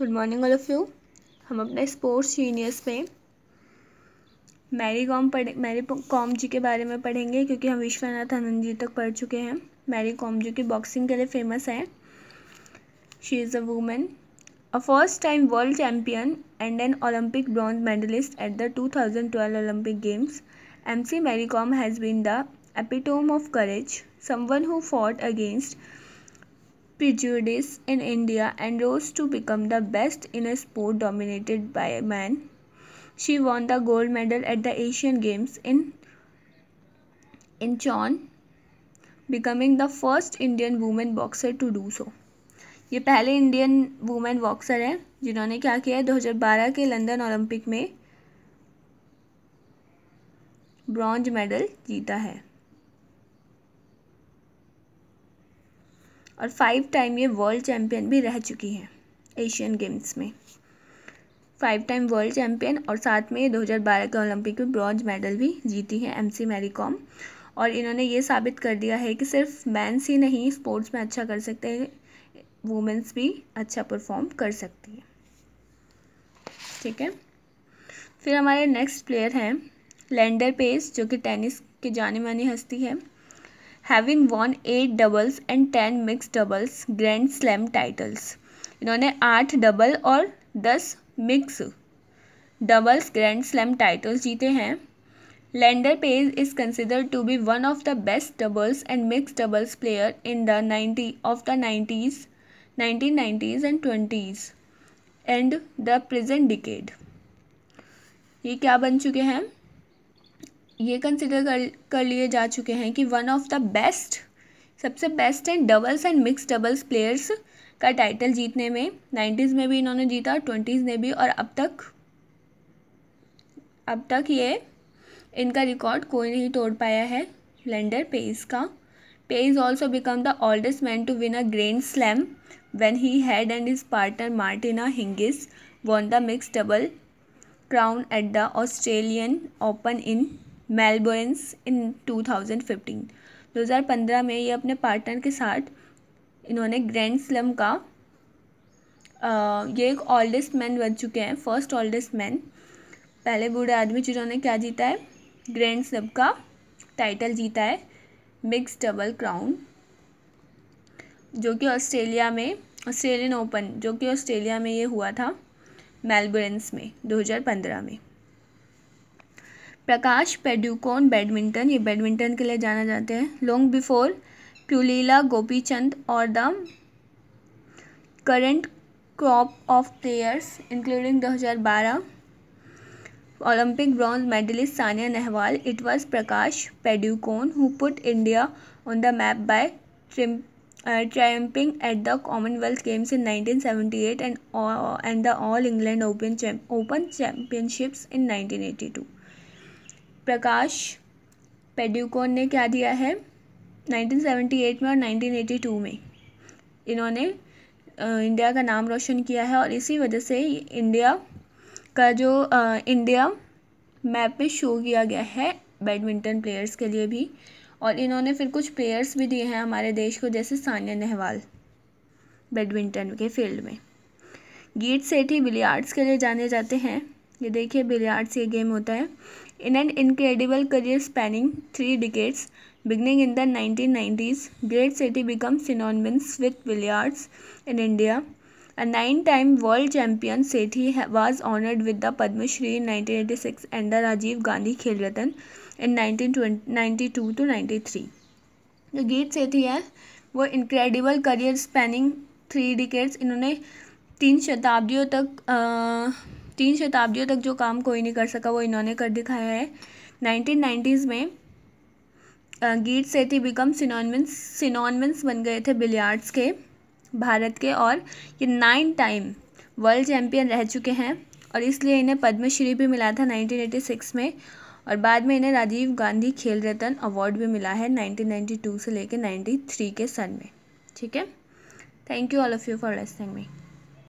Good morning all of you हम अपने sports यूनियस में मैरी कॉम पढ़े मैरी कॉम जी के बारे में पढ़ेंगे क्योंकि हम विश्वनाथ आनंद जी तक पढ़ चुके हैं मैरी कॉम जी की बॉक्सिंग के लिए फेमस है she is a women a first time world champion and an Olympic bronze medallist at the two thousand twelve Olympic Games M C Mary Kom has been the epitome of courage someone who fought against prejudice in India and rose to become the best in a sport dominated by men. She won the gold medal at the Asian Games in Incheon, becoming the first Indian woman boxer to do so. ये पहले Indian women boxer हैं जिन्होंने क्या किया है 2012 के London Olympic में bronze medal जीता है और फाइव टाइम ये वर्ल्ड चैम्पियन भी रह चुकी हैं एशियन गेम्स में फाइव टाइम वर्ल्ड चैम्पियन और साथ में 2012 के ओलंपिक में ब्रॉन्ज मेडल भी जीती हैं एम सी कॉम और इन्होंने ये साबित कर दिया है कि सिर्फ मैंस ही नहीं स्पोर्ट्स में अच्छा कर सकते हैं वुमेंस भी अच्छा परफॉर्म कर सकती है ठीक है फिर हमारे नेक्स्ट प्लेयर हैं लैंडर पेस जो कि टेनिस की जाने मानी हस्ती है having won eight doubles and ten mix doubles grand slam titles इन्होंने आठ डबल और दस mix doubles grand slam titles जीते हैं Leander Paes is consider to be one of the best doubles and mix doubles player in the ninety of the nineties nineteen nineties and twenties and the present decade ये क्या बन चुके हैं ये consider कर कर लिए जा चुके हैं कि वन ऑफ द बेस्ट सबसे best and doubles and mix doubles players का टाइटल जीतने में नाइन्टीज़ में भी इन्होंने जीता ट्वेंटीज़ में भी और अब तक अब तक ये इनका रिकॉर्ड कोई नहीं तोड़ पाया है लेंडर पेस का Paes also become the oldest man to win a grand slam when he had and his partner Martina Hingis won the mix double crown at the Australian Open in Melbourne's in 2015 2015 में ये अपने partner के साथ इन्होंने grand slum का ये एक oldest man बन चुके हैं फर्स्ट ओल्डेस्ट मैन पहले बूढ़े आदमी जिन्होंने क्या जीता है ग्रैंड स्लम का टाइटल जीता है मिक्स डबल क्राउन जो कि ऑस्ट्रेलिया में ऑस्ट्रेलियन ओपन जो कि ऑस्ट्रेलिया में ये हुआ था मेलबर्न्स में 2015 में प्रकाश पेड्यूकोन बैडमिंटन ये बैडमिंटन के लिए जाना जाते हैं लॉन्ग बिफोर प्यूलीला गोपीचंद और the current crop of players including 2012 Olympic bronze medallist Saina Nehwal it was Prakash Padukone who put India on the map by triumphing at the Commonwealth Games in 1978 and and the All England Open Open Championships in 1982 Prakash Padukone ने क्या दिया है 1978 में और 1982 में इन्होंने India का नाम रोशन किया है और इसी वजह से इंडिया का जो इंडिया मैप में शो किया गया है बैडमिंटन प्लेयर्स के लिए भी और इन्होंने फिर कुछ प्लेयर्स भी दिए हैं हमारे देश को जैसे सानिया नेहवाल बैडमिंटन के फील्ड में गीत सेठी ही बिलियार्ड्स के लिए जाने जाते हैं ये देखिए बिलियार्ड्स ये गेम होता है In an incredible career spanning three decades, beginning in the 1990s, Great City became synonymous with billiards in India. A nine-time world champion, Sethi was honored with the Padma Shri in 1986 and the Rajiv Gandhi Khel Ratan in 1992 to 93. The Great Sethi है वो incredible career spanning three decades इन्होंने तीन शताब्दियों तक आ, तीन शताब्दियों तक जो काम कोई नहीं कर सका वो इन्होंने कर दिखाया है नाइनटीन नाइन्टीज़ में गीत सेती बिकम सिनोनमेंस सिनोनमेंस बन गए थे बिलियार्ड्स के भारत के और ये नाइन टाइम वर्ल्ड चैम्पियन रह चुके हैं और इसलिए इन्हें पद्मश्री भी मिला था 1986 में और बाद में इन्हें राजीव गांधी खेल रत्न अवार्ड भी मिला है 1992 से लेकर 93 के सन में ठीक है thank you all of you for listening me